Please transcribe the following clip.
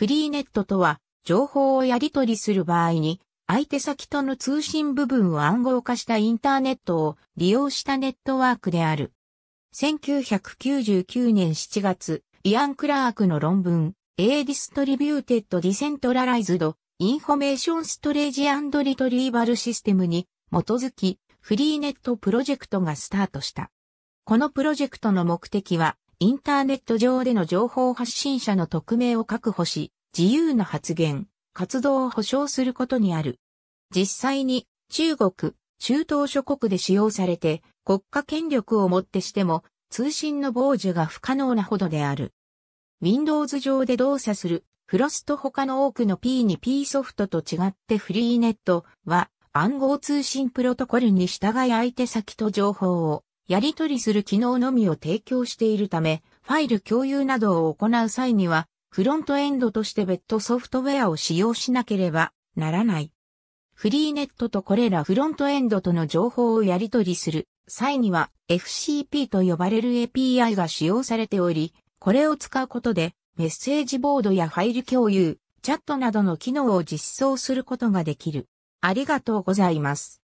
フリーネットとは、情報をやり取りする場合に、相手先との通信部分を暗号化したインターネットを利用したネットワークである。1999年7月、イアン・クラークの論文、A Distributed Decentralized Information Storage and Retrieval System に基づき、フリーネットプロジェクトがスタートした。このプロジェクトの目的は、インターネット上での情報発信者の匿名を確保し、自由な発言、活動を保障することにある。実際に中国、中東諸国で使用されて国家権力をもってしても通信の傍受が不可能なほどである。Windows 上で動作するフロスト他の多くの P2P ソフトと違ってフリーネットは暗号通信プロトコルに従い相手先と情報をやり取りする機能のみを提供しているため、ファイル共有などを行う際には、フロントエンドとして別途ソフトウェアを使用しなければならない。フリーネットとこれらフロントエンドとの情報をやり取りする際には FCP と呼ばれる API が使用されており、これを使うことでメッセージボードやファイル共有、チャットなどの機能を実装することができる。ありがとうございます。